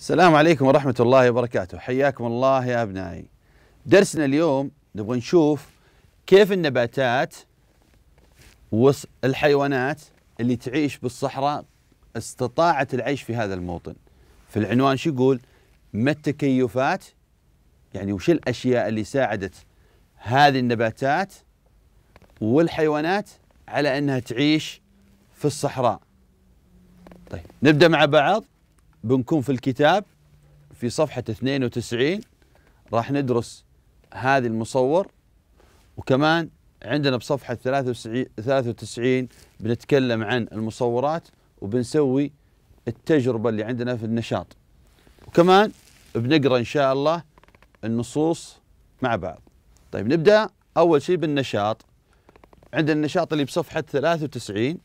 السلام عليكم ورحمة الله وبركاته حياكم الله يا أبنائي درسنا اليوم نبغى نشوف كيف النباتات والحيوانات اللي تعيش بالصحراء استطاعت العيش في هذا الموطن في العنوان شو يقول ما التكيفات يعني وش الأشياء اللي ساعدت هذه النباتات والحيوانات على أنها تعيش في الصحراء طيب نبدأ مع بعض بنكون في الكتاب في صفحة 92 راح ندرس هذه المصور وكمان عندنا بصفحة 93 بنتكلم عن المصورات وبنسوي التجربة اللي عندنا في النشاط وكمان بنقرأ إن شاء الله النصوص مع بعض طيب نبدأ أول شيء بالنشاط عندنا النشاط اللي بصفحة 93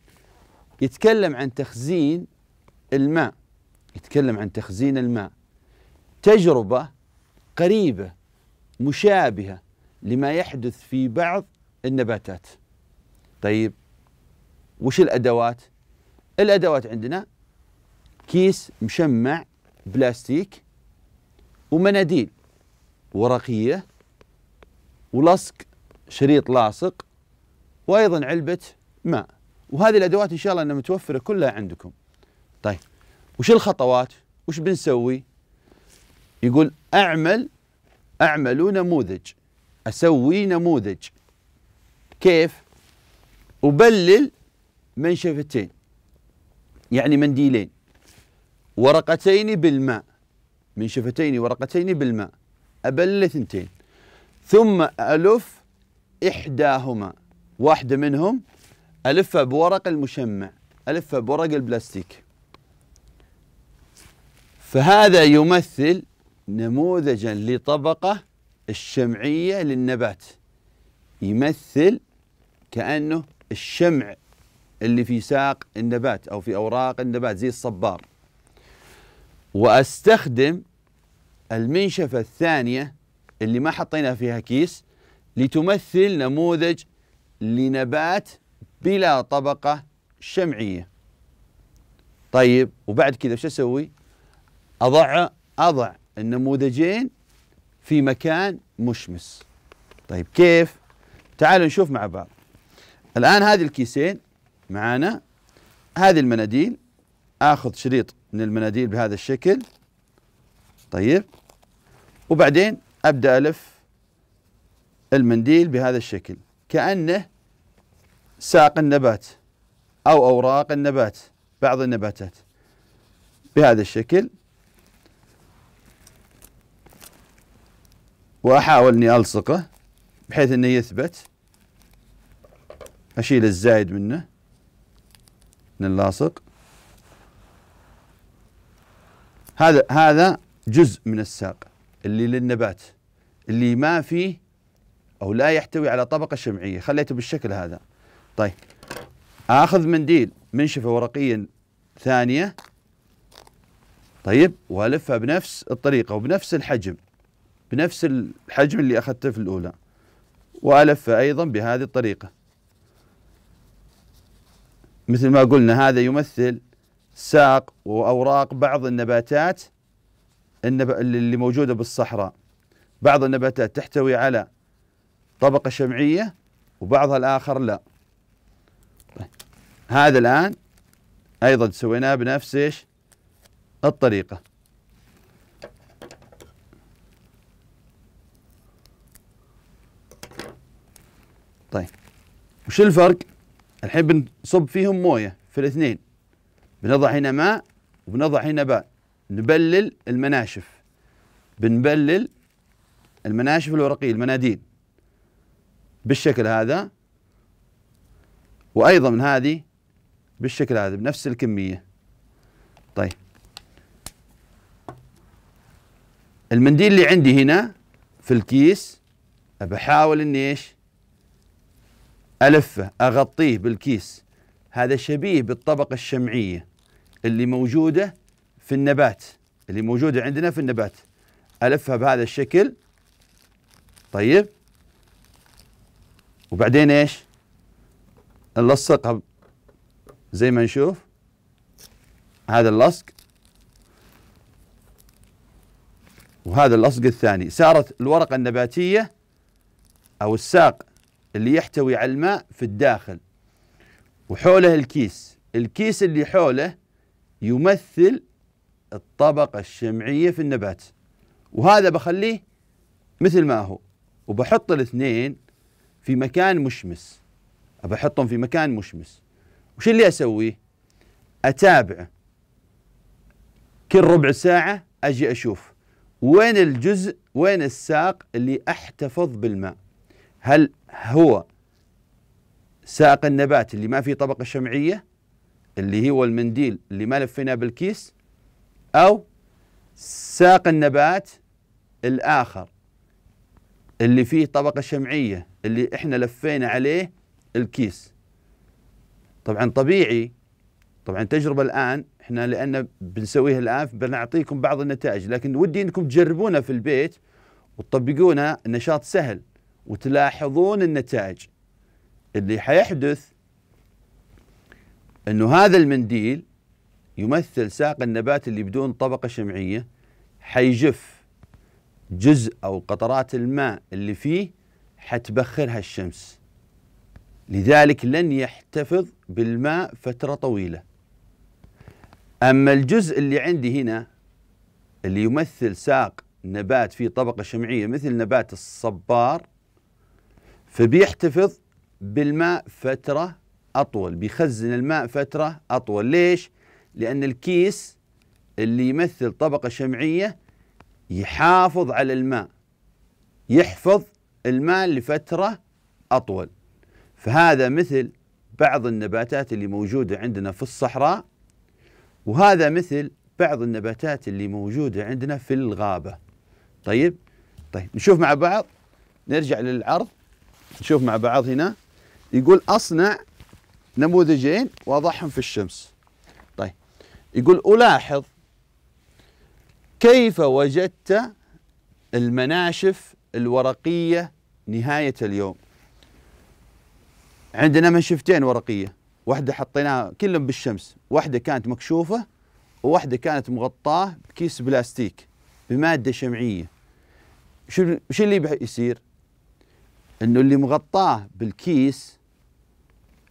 يتكلم عن تخزين الماء يتكلم عن تخزين الماء تجربة قريبة مشابهة لما يحدث في بعض النباتات طيب وش الأدوات الأدوات عندنا كيس مشمع بلاستيك ومناديل ورقية ولصق شريط لاصق وأيضا علبة ماء وهذه الأدوات إن شاء الله أنها متوفرة كلها عندكم طيب وش الخطوات وش بنسوي يقول أعمل أعمل نموذج أسوي نموذج كيف أبلل منشفتين يعني منديلين ورقتين بالماء منشفتين ورقتين بالماء أبلل اثنتين ثم ألف إحداهما واحدة منهم ألفها بورق المشمع ألفها بورق البلاستيك فهذا يمثل نموذجا لطبقة الشمعية للنبات يمثل كأنه الشمع اللي في ساق النبات أو في أوراق النبات زي الصبار وأستخدم المنشفة الثانية اللي ما حطينا فيها كيس لتمثل نموذج لنبات بلا طبقة شمعية طيب وبعد كذا شو أسوي؟ أضع أضع النموذجين في مكان مشمس طيب كيف؟ تعالوا نشوف مع بعض الآن هذه الكيسين معانا هذه المناديل آخذ شريط من المناديل بهذا الشكل طيب وبعدين أبدأ ألف المنديل بهذا الشكل كأنه ساق النبات أو أوراق النبات بعض النباتات بهذا الشكل واحاول اني الصقه بحيث انه يثبت اشيل الزايد منه من اللاصق هذا هذا جزء من الساق اللي للنبات اللي ما فيه او لا يحتوي على طبقه شمعيه خليته بالشكل هذا طيب اخذ منديل منشفه ورقيا ثانيه طيب والفها بنفس الطريقه وبنفس الحجم بنفس الحجم اللي أخذته في الأولى وألفه أيضا بهذه الطريقة مثل ما قلنا هذا يمثل ساق وأوراق بعض النباتات اللي موجودة بالصحراء بعض النباتات تحتوي على طبقة شمعية وبعضها الآخر لا طيب، هذا الآن أيضا سويناه بنفس الطريقة طيب وش الفرق؟ الحين بنصب فيهم مويه في الاثنين بنضع هنا ماء وبنضع هنا باء نبلل المناشف بنبلل المناشف الورقية المناديل بالشكل هذا وأيضا من هذه بالشكل هذا بنفس الكمية طيب المنديل اللي عندي هنا في الكيس بحاول اني ايش ألفه أغطيه بالكيس هذا شبيه بالطبقة الشمعية اللي موجودة في النبات اللي موجودة عندنا في النبات ألفها بهذا الشكل طيب وبعدين إيش نلصقها زي ما نشوف هذا اللصق وهذا اللصق الثاني صارت الورقة النباتية أو الساق اللي يحتوي على الماء في الداخل وحوله الكيس الكيس اللي حوله يمثل الطبقة الشمعية في النبات وهذا بخليه مثل ما هو وبحط الاثنين في مكان مشمس بحطهم في مكان مشمس وش اللي أسويه أتابع كل ربع ساعة أجي أشوف وين الجزء وين الساق اللي أحتفظ بالماء هل هو ساق النبات اللي ما فيه طبقة شمعية اللي هو المنديل اللي ما لفيناه بالكيس أو ساق النبات الآخر اللي فيه طبقة شمعية اللي احنا لفينا عليه الكيس طبعا طبيعي طبعا تجربة الآن احنا لأن بنسويها الآن بنعطيكم بعض النتائج لكن ودي أنكم تجربونها في البيت وتطبقونها النشاط سهل وتلاحظون النتائج اللي حيحدث انه هذا المنديل يمثل ساق النبات اللي بدون طبقه شمعيه حيجف جزء او قطرات الماء اللي فيه حتبخرها الشمس لذلك لن يحتفظ بالماء فتره طويله اما الجزء اللي عندي هنا اللي يمثل ساق نبات فيه طبقه شمعيه مثل نبات الصبار فبيحتفظ بالماء فترة أطول بيخزن الماء فترة أطول ليش؟ لأن الكيس اللي يمثل طبقة شمعية يحافظ على الماء يحفظ الماء لفترة أطول فهذا مثل بعض النباتات اللي موجودة عندنا في الصحراء وهذا مثل بعض النباتات اللي موجودة عندنا في الغابة طيب طيب نشوف مع بعض نرجع للعرض شوف مع بعض هنا يقول أصنع نموذجين وأضعهم في الشمس طيب يقول ألاحظ كيف وجدت المناشف الورقية نهاية اليوم عندنا منشفتين ورقية واحدة حطيناها كلهم بالشمس واحدة كانت مكشوفة وواحدة كانت مغطاة بكيس بلاستيك بمادة شمعية شو اللي بيصير انه اللي مغطاه بالكيس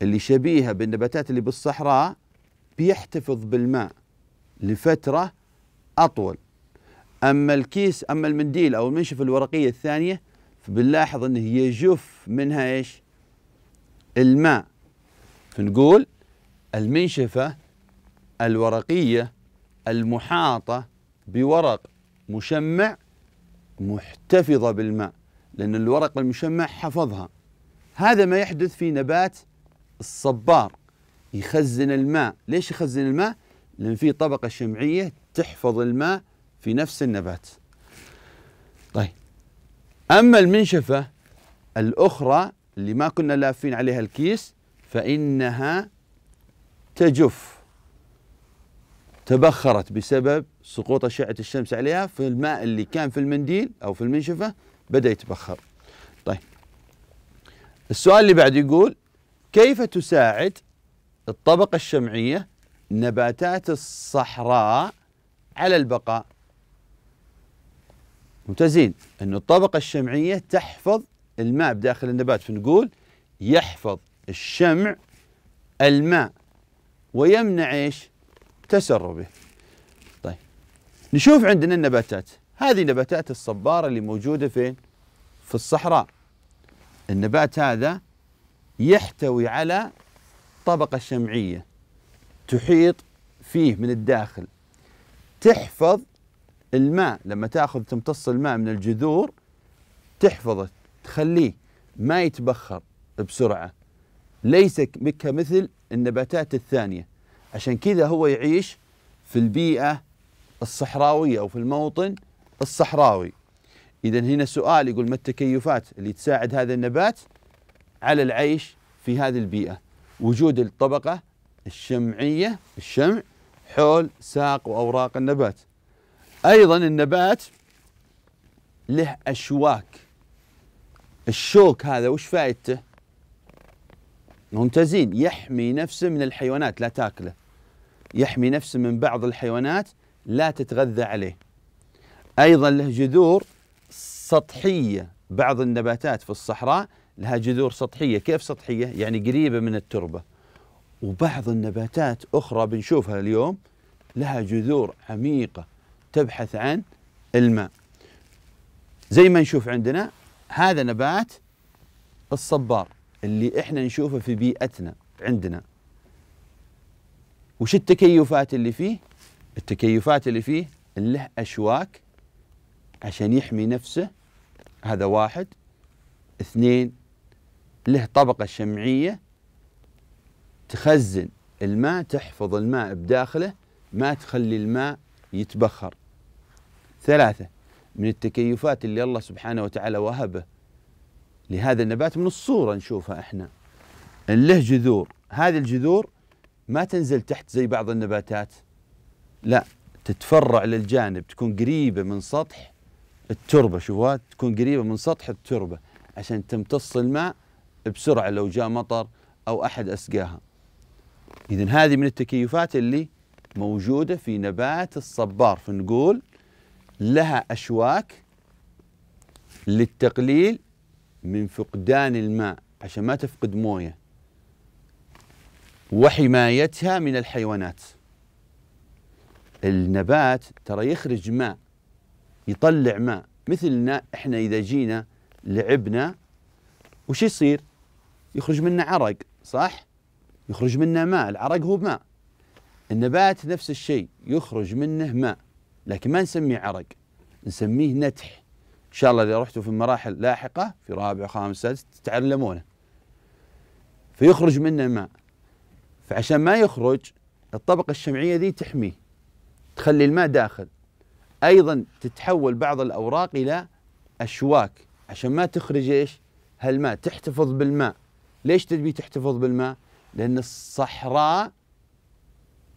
اللي شبيهه بالنباتات اللي بالصحراء بيحتفظ بالماء لفتره اطول اما الكيس اما المنديل او المنشف الورقيه الثانيه فبنلاحظ انه يجف منها ايش؟ الماء فنقول المنشفه الورقيه المحاطه بورق مشمع محتفظه بالماء لأن الورق المشمع حفظها هذا ما يحدث في نبات الصبار يخزن الماء ليش يخزن الماء؟ لأن في طبقة شمعية تحفظ الماء في نفس النبات طيب أما المنشفة الأخرى اللي ما كنا لافين عليها الكيس فإنها تجف تبخرت بسبب سقوط أشعة الشمس عليها فالماء اللي كان في المنديل أو في المنشفة بدأ يتبخر طيب السؤال اللي بعد يقول كيف تساعد الطبقة الشمعية نباتات الصحراء على البقاء ممتازين أن الطبقة الشمعية تحفظ الماء بداخل النبات فنقول يحفظ الشمع الماء ويمنع ايش؟ تسربه. طيب نشوف عندنا النباتات هذه نباتات الصبارة اللي موجودة فين؟ في الصحراء النبات هذا يحتوي على طبقة شمعية تحيط فيه من الداخل تحفظ الماء لما تاخذ تمتص الماء من الجذور تحفظه تخليه ما يتبخر بسرعه ليس كمثل النباتات الثانيه عشان كذا هو يعيش في البيئه الصحراويه او في الموطن الصحراوي إذا هنا سؤال يقول ما التكيفات اللي تساعد هذا النبات على العيش في هذه البيئة وجود الطبقة الشمعية الشمع حول ساق وأوراق النبات أيضا النبات له أشواك الشوك هذا وش فائدته ممتازين يحمي نفسه من الحيوانات لا تاكله يحمي نفسه من بعض الحيوانات لا تتغذى عليه أيضا له جذور سطحية بعض النباتات في الصحراء لها جذور سطحية كيف سطحية؟ يعني قريبة من التربة وبعض النباتات أخرى بنشوفها اليوم لها جذور عميقة تبحث عن الماء زي ما نشوف عندنا هذا نبات الصبار اللي احنا نشوفه في بيئتنا عندنا وش التكيفات اللي فيه؟ التكيفات اللي فيه له أشواك عشان يحمي نفسه هذا واحد اثنين له طبقة شمعية تخزن الماء تحفظ الماء بداخله ما تخلي الماء يتبخر ثلاثة من التكيفات اللي الله سبحانه وتعالى وهبه لهذا النبات من الصورة نشوفها احنا له جذور هذه الجذور ما تنزل تحت زي بعض النباتات لا تتفرع للجانب تكون قريبة من سطح التربه شوفوها تكون قريبه من سطح التربه عشان تمتص الماء بسرعه لو جاء مطر او احد اسقاها. اذا هذه من التكيفات اللي موجوده في نبات الصبار فنقول لها اشواك للتقليل من فقدان الماء عشان ما تفقد مويه وحمايتها من الحيوانات النبات ترى يخرج ماء يطلع ماء مثلنا احنا اذا جينا لعبنا وش يصير؟ يخرج منا عرق صح؟ يخرج منا ماء، العرق هو ماء. النبات نفس الشيء يخرج منه ماء لكن ما نسميه عرق نسميه نتح. ان شاء الله اذا رحتوا في مراحل لاحقه في رابع خامس سادس تتعلمونه. فيخرج منه ماء. فعشان ما يخرج الطبقه الشمعيه ذي تحميه. تخلي الماء داخل ايضا تتحول بعض الاوراق الى اشواك عشان ما تخرج ايش؟ هالماء تحتفظ بالماء ليش تبي تحتفظ بالماء؟ لان الصحراء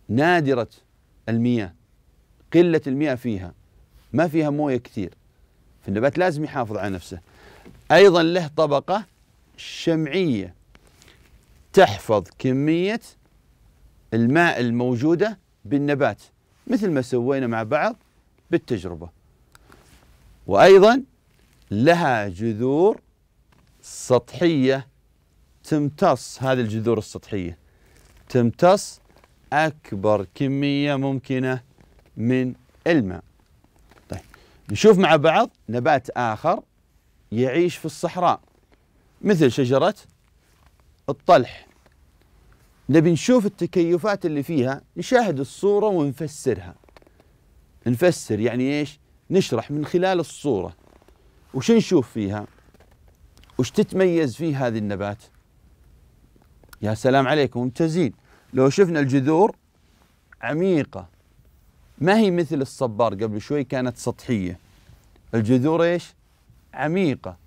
نادره المياه قله المياه فيها ما فيها مويه كثير فالنبات لازم يحافظ على نفسه ايضا له طبقه شمعيه تحفظ كميه الماء الموجوده بالنبات مثل ما سوينا مع بعض بالتجربة وأيضا لها جذور سطحية تمتص هذه الجذور السطحية تمتص أكبر كمية ممكنة من الماء طيب نشوف مع بعض نبات آخر يعيش في الصحراء مثل شجرة الطلح نبي نشوف التكيفات اللي فيها نشاهد الصورة ونفسرها نفسر يعني ايش؟ نشرح من خلال الصوره وش نشوف فيها؟ وش تتميز فيه هذه النبات؟ يا سلام عليكم ممتازين لو شفنا الجذور عميقه ما هي مثل الصبار قبل شوي كانت سطحيه الجذور ايش؟ عميقه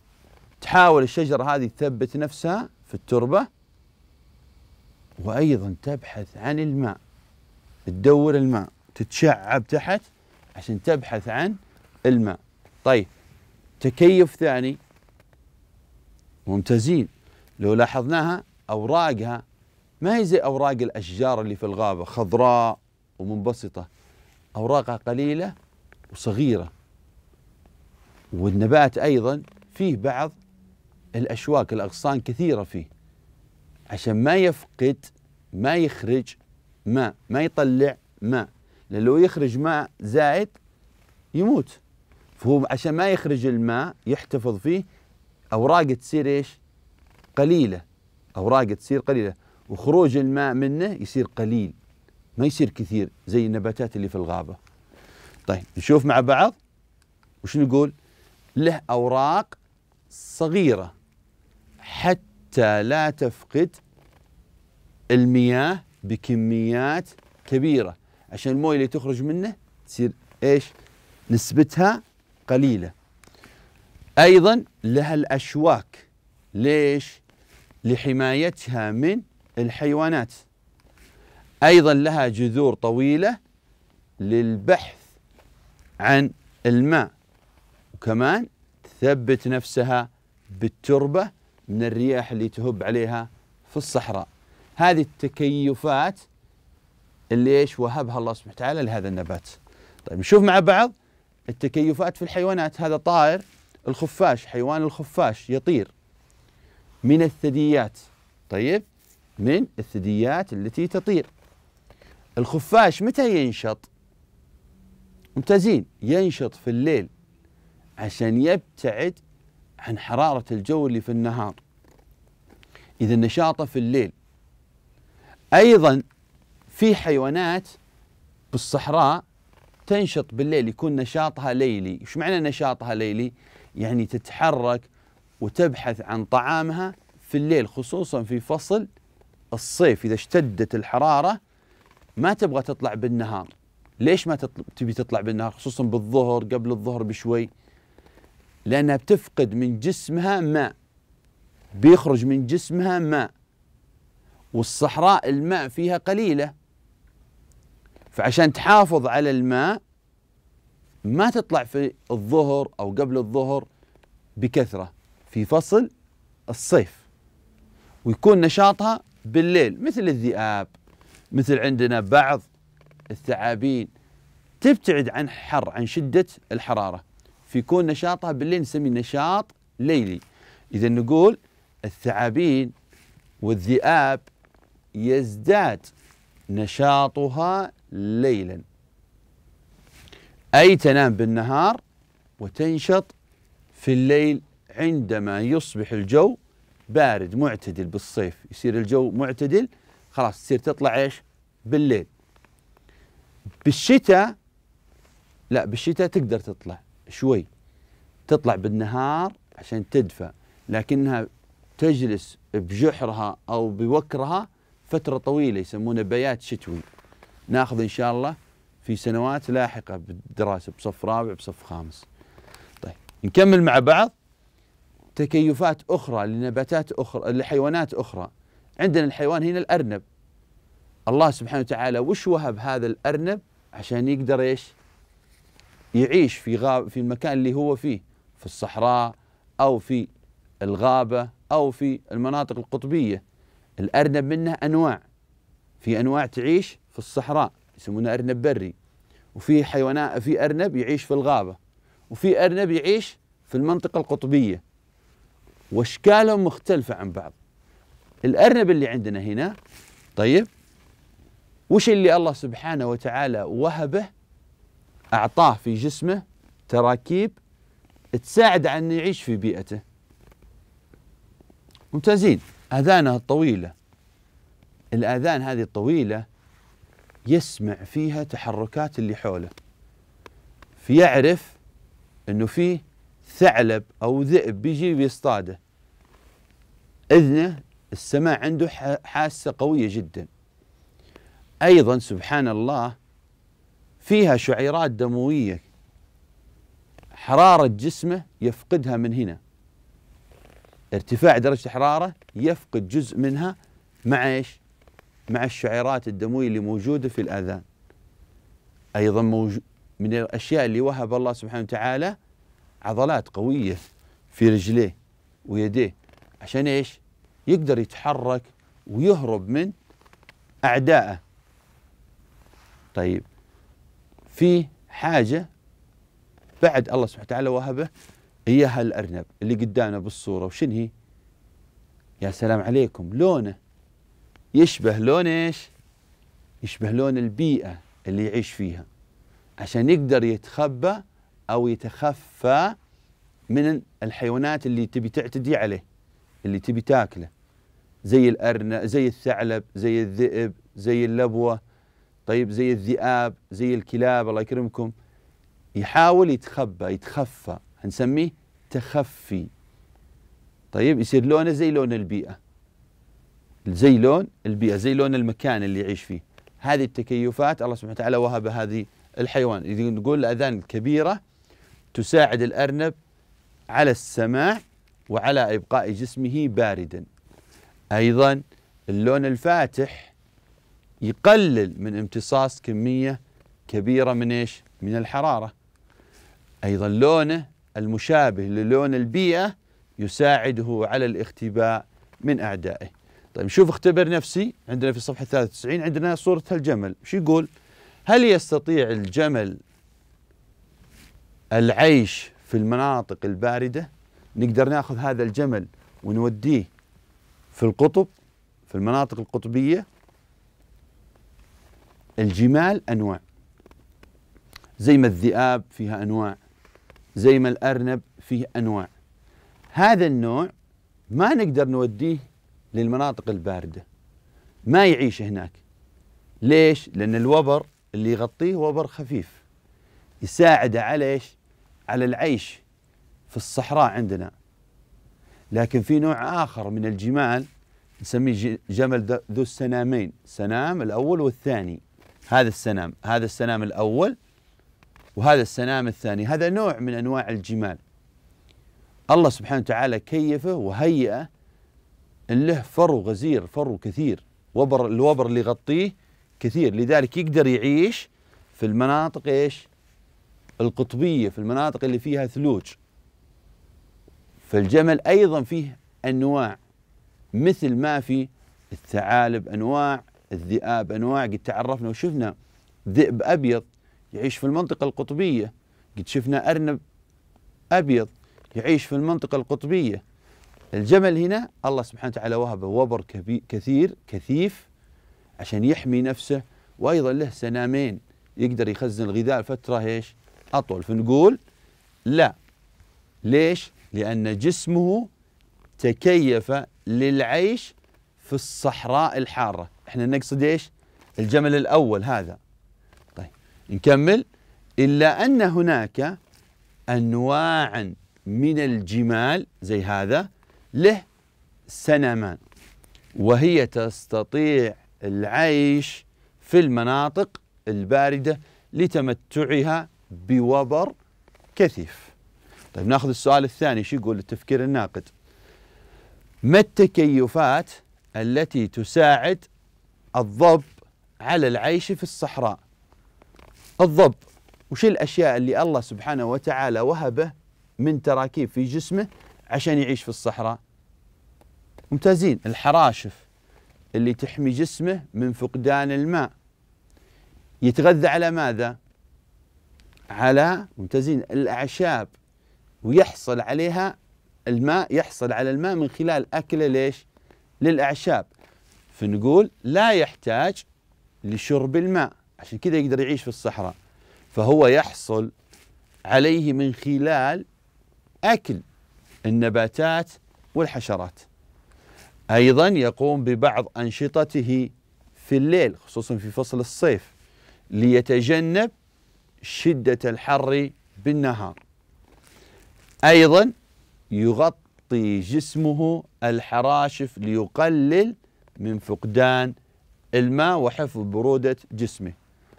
تحاول الشجره هذه تثبت نفسها في التربه وايضا تبحث عن الماء تدور الماء تتشعب تحت عشان تبحث عن الماء طيب تكيف ثاني ممتازين لو لاحظناها أوراقها ما هي زي أوراق الأشجار اللي في الغابة خضراء ومنبسطة أوراقها قليلة وصغيرة والنبات أيضا فيه بعض الأشواك الأغصان كثيرة فيه عشان ما يفقد ما يخرج ماء ما يطلع ماء لأنه لو يخرج ماء زايد يموت فهو عشان ما يخرج الماء يحتفظ فيه أوراقه تصير إيش قليلة أوراقه تصير قليلة وخروج الماء منه يصير قليل ما يصير كثير زي النباتات اللي في الغابة طيب نشوف مع بعض وش نقول له أوراق صغيرة حتى لا تفقد المياه بكميات كبيره عشان المويه اللي تخرج منه تصير ايش؟ نسبتها قليله. ايضا لها الاشواك. ليش؟ لحمايتها من الحيوانات. ايضا لها جذور طويله للبحث عن الماء. وكمان تثبت نفسها بالتربه من الرياح اللي تهب عليها في الصحراء. هذه التكيفات اللي ايش وهبها الله سبحانه وتعالى لهذا النبات طيب نشوف مع بعض التكيفات في الحيوانات هذا طائر الخفاش حيوان الخفاش يطير من الثدييات طيب من الثدييات التي تطير الخفاش متى ينشط ممتازين ينشط في الليل عشان يبتعد عن حرارة الجو اللي في النهار إذا نشاطه في الليل أيضا في حيوانات بالصحراء تنشط بالليل يكون نشاطها ليلي ايش معنى نشاطها ليلي يعني تتحرك وتبحث عن طعامها في الليل خصوصا في فصل الصيف اذا اشتدت الحراره ما تبغى تطلع بالنهار ليش ما تبي تطلع بالنهار خصوصا بالظهر قبل الظهر بشوي لانها بتفقد من جسمها ماء بيخرج من جسمها ماء والصحراء الماء فيها قليله فعشان تحافظ على الماء ما تطلع في الظهر او قبل الظهر بكثره في فصل الصيف ويكون نشاطها بالليل مثل الذئاب مثل عندنا بعض الثعابين تبتعد عن حر عن شده الحراره فيكون نشاطها بالليل نسميه نشاط ليلي اذا نقول الثعابين والذئاب يزداد نشاطها ليلا أي تنام بالنهار وتنشط في الليل عندما يصبح الجو بارد معتدل بالصيف يصير الجو معتدل خلاص تصير تطلع ايش بالليل بالشتاء لا بالشتاء تقدر تطلع شوي تطلع بالنهار عشان تدفى لكنها تجلس بجحرها او بوكرها فتره طويله يسمونه بيات شتوي ناخذ ان شاء الله في سنوات لاحقه بالدراسه بصف رابع بصف خامس. طيب نكمل مع بعض تكيفات اخرى لنباتات اخرى لحيوانات اخرى. عندنا الحيوان هنا الارنب. الله سبحانه وتعالى وش وهب هذا الارنب عشان يقدر ايش؟ يعيش في غاب في المكان اللي هو فيه في الصحراء او في الغابه او في المناطق القطبيه. الارنب منه انواع في انواع تعيش في الصحراء يسمونه أرنب بري وفي حيوانات في أرنب يعيش في الغابة وفي أرنب يعيش في المنطقة القطبية واشكالهم مختلفة عن بعض الأرنب اللي عندنا هنا طيب وش اللي الله سبحانه وتعالى وهبه أعطاه في جسمه تراكيب تساعد على أنه يعيش في بيئته ممتازين أذانه الطويلة الآذان هذه الطويلة يسمع فيها تحركات اللي حوله فيعرف انه فيه ثعلب او ذئب بيجي بيصطاده اذنه السماع عنده حاسه قويه جدا ايضا سبحان الله فيها شعيرات دمويه حراره جسمه يفقدها من هنا ارتفاع درجه الحراره يفقد جزء منها مع ايش؟ مع الشعيرات الدموية اللي موجودة في الأذان أيضا موجود من الأشياء اللي وهب الله سبحانه وتعالى عضلات قوية في رجليه ويديه عشان إيش يقدر يتحرك ويهرب من أعدائه طيب في حاجة بعد الله سبحانه وتعالى وهبه إياها الأرنب اللي قدامنا بالصورة وشن هي يا سلام عليكم لونه يشبه لون ايش؟ يشبه لون البيئة اللي يعيش فيها عشان يقدر يتخبى أو يتخفى من الحيوانات اللي تبي تعتدي عليه اللي تبي تاكله زي الأرنب زي الثعلب زي الذئب زي اللبوة طيب زي الذئاب زي الكلاب الله يكرمكم يحاول يتخبى يتخفى هنسميه تخفي طيب يصير لونه زي لون البيئة زي لون البيئة زي لون المكان اللي يعيش فيه هذه التكيفات الله سبحانه وتعالى وهب هذه الحيوان إذا نقول الأذان الكبيرة تساعد الأرنب على السماع وعلى إبقاء جسمه باردا أيضا اللون الفاتح يقلل من امتصاص كمية كبيرة من إيش من الحرارة أيضا لونه المشابه للون البيئة يساعده على الاختباء من أعدائه طيب شوف اختبر نفسي عندنا في الصفحه 93 عندنا صورة الجمل شو يقول هل يستطيع الجمل العيش في المناطق الباردة نقدر ناخذ هذا الجمل ونوديه في القطب في المناطق القطبية الجمال أنواع زي ما الذئاب فيها أنواع زي ما الأرنب فيه أنواع هذا النوع ما نقدر نوديه للمناطق البارده ما يعيش هناك ليش؟ لان الوبر اللي يغطيه وبر خفيف يساعده على ايش؟ على العيش في الصحراء عندنا لكن في نوع اخر من الجمال نسميه جمل ذو السنامين سنام الاول والثاني هذا السنام هذا السنام الاول وهذا السنام الثاني هذا نوع من انواع الجمال الله سبحانه وتعالى كيفه وهيئه له فرو غزير فرو كثير وبر الوبر اللي يغطيه كثير لذلك يقدر يعيش في المناطق ايش؟ القطبيه في المناطق اللي فيها ثلوج. فالجمل ايضا فيه انواع مثل ما في الثعالب انواع، الذئاب انواع قد تعرفنا وشفنا ذئب ابيض يعيش في المنطقه القطبيه، قد شفنا ارنب ابيض يعيش في المنطقه القطبيه. الجمل هنا الله سبحانه وتعالى وهبه وبر كثير كثيف عشان يحمي نفسه وايضا له سنامين يقدر يخزن الغذاء لفتره ايش؟ اطول فنقول لا ليش؟ لان جسمه تكيف للعيش في الصحراء الحاره، احنا نقصد ايش؟ الجمل الاول هذا. طيب نكمل الا ان هناك انواعا من الجمال زي هذا له سنمان وهي تستطيع العيش في المناطق البارده لتمتعها بوبر كثيف. طيب ناخذ السؤال الثاني شو يقول التفكير الناقد؟ ما التكيفات التي تساعد الضب على العيش في الصحراء؟ الضب وش الاشياء اللي الله سبحانه وتعالى وهبه من تراكيب في جسمه عشان يعيش في الصحراء ممتازين الحراشف اللي تحمي جسمه من فقدان الماء يتغذى على ماذا على ممتازين الأعشاب ويحصل عليها الماء يحصل على الماء من خلال أكله ليش للأعشاب فنقول لا يحتاج لشرب الماء عشان كذا يقدر يعيش في الصحراء فهو يحصل عليه من خلال أكل النباتات والحشرات أيضا يقوم ببعض أنشطته في الليل خصوصا في فصل الصيف ليتجنب شدة الحر بالنهار أيضا يغطي جسمه الحراشف ليقلل من فقدان الماء وحفظ برودة جسمه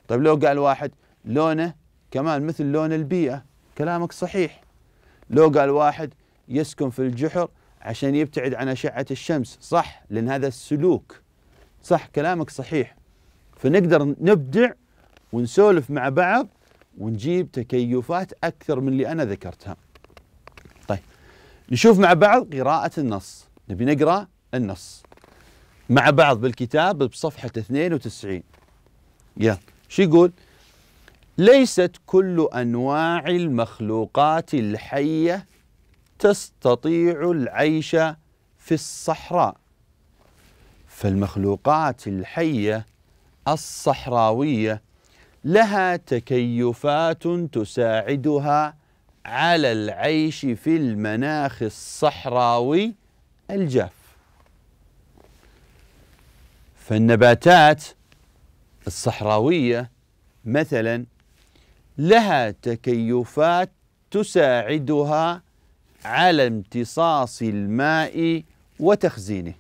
طيب لو قال واحد لونه كمان مثل لون البيئة كلامك صحيح لو قال واحد يسكن في الجحر عشان يبتعد عن أشعة الشمس صح لأن هذا السلوك صح كلامك صحيح فنقدر نبدع ونسولف مع بعض ونجيب تكيفات أكثر من اللي أنا ذكرتها طيب نشوف مع بعض قراءة النص نبي نقرأ النص مع بعض بالكتاب بصفحة 92 يلا شو يقول؟ ليست كل أنواع المخلوقات الحية تستطيع العيش في الصحراء فالمخلوقات الحيه الصحراويه لها تكيفات تساعدها على العيش في المناخ الصحراوي الجاف فالنباتات الصحراويه مثلا لها تكيفات تساعدها على امتصاص الماء وتخزينه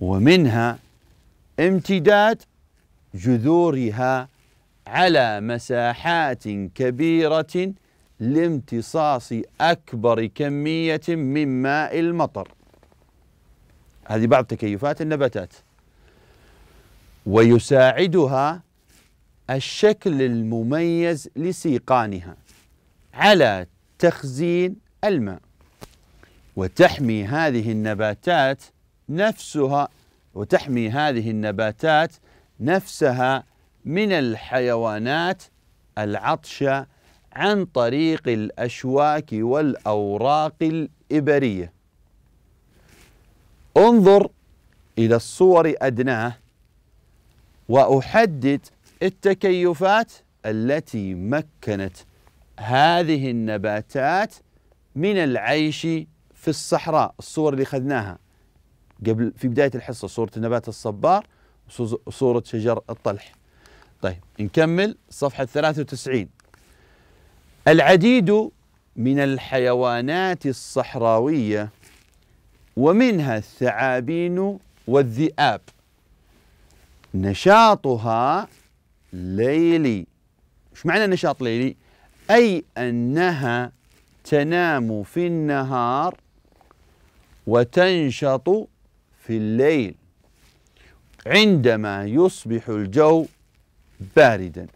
ومنها امتداد جذورها على مساحات كبيرة لامتصاص أكبر كمية من ماء المطر هذه بعض تكيفات النباتات ويساعدها الشكل المميز لسيقانها على تخزين الماء وتحمي هذه النباتات نفسها وتحمي هذه النباتات نفسها من الحيوانات العطشة عن طريق الأشواك والأوراق الإبرية انظر إلى الصور أدناه وأحدد التكيفات التي مكنت هذه النباتات من العيش في الصحراء الصور اللي أخذناها قبل في بداية الحصة صورة النبات الصبار وصورة شجر الطلح طيب نكمل صفحة 93 العديد من الحيوانات الصحراوية ومنها الثعابين والذئاب نشاطها ليلي ايش معنى نشاط ليلي أي أنها تنام في النهار وتنشط في الليل عندما يصبح الجو باردا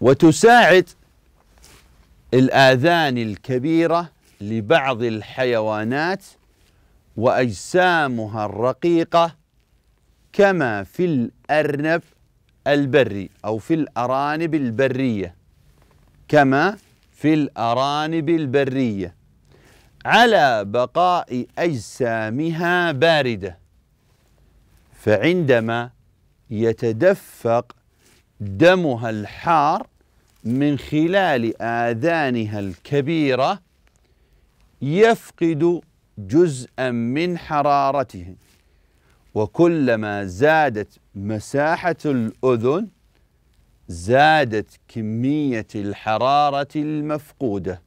وتساعد الآذان الكبيرة لبعض الحيوانات وأجسامها الرقيقة كما في الأرنب البري أو في الأرانب البرية كما في الأرانب البرية على بقاء أجسامها باردة فعندما يتدفق دمها الحار من خلال آذانها الكبيرة يفقد جزءا من حرارته وكلما زادت مساحة الأذن زادت كمية الحرارة المفقودة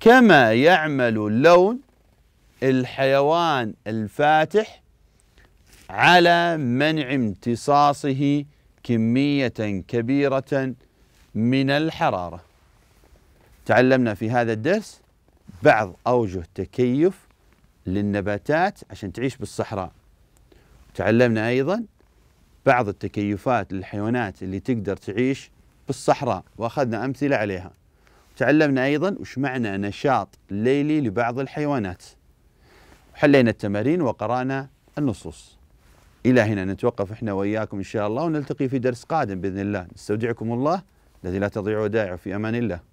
كما يعمل اللون الحيوان الفاتح على منع امتصاصه كمية كبيرة من الحرارة تعلمنا في هذا الدرس بعض أوجه تكيف للنباتات عشان تعيش بالصحراء تعلمنا أيضا بعض التكيفات للحيوانات اللي تقدر تعيش بالصحراء وأخذنا أمثلة عليها تعلمنا أيضا وش معنى نشاط ليلي لبعض الحيوانات حلينا التمارين وقرأنا النصوص إلى هنا نتوقف إحنا وإياكم إن شاء الله ونلتقي في درس قادم بإذن الله نستودعكم الله الذي لا تضيع ودائعه في أمان الله